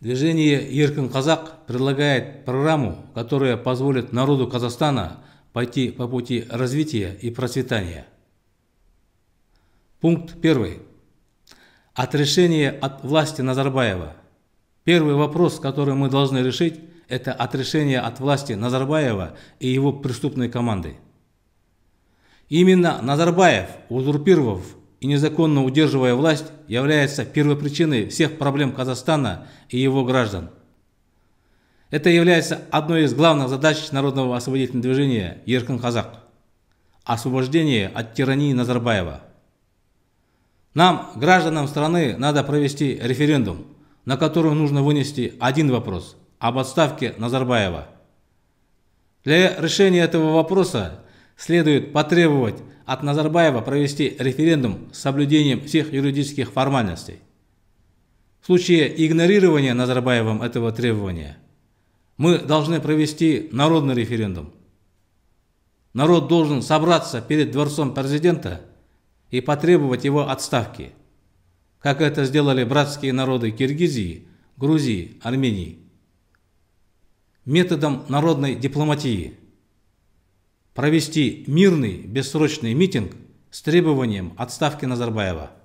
Движение «Иркин казак» предлагает программу, которая позволит народу Казахстана пойти по пути развития и процветания. Пункт первый. Отрешение от власти Назарбаева. Первый вопрос, который мы должны решить, это отрешение от власти Назарбаева и его преступной команды. Именно Назарбаев, узурпировав и незаконно удерживая власть, является первопричиной всех проблем Казахстана и его граждан. Это является одной из главных задач народного освободительного движения «Еркин Казак» – освобождение от тирании Назарбаева. Нам, гражданам страны, надо провести референдум, на котором нужно вынести один вопрос – об отставке Назарбаева. Для решения этого вопроса следует потребовать от Назарбаева провести референдум с соблюдением всех юридических формальностей. В случае игнорирования Назарбаевым этого требования, мы должны провести народный референдум. Народ должен собраться перед дворцом президента и потребовать его отставки, как это сделали братские народы Киргизии, Грузии, Армении. Методом народной дипломатии – провести мирный бессрочный митинг с требованием отставки Назарбаева –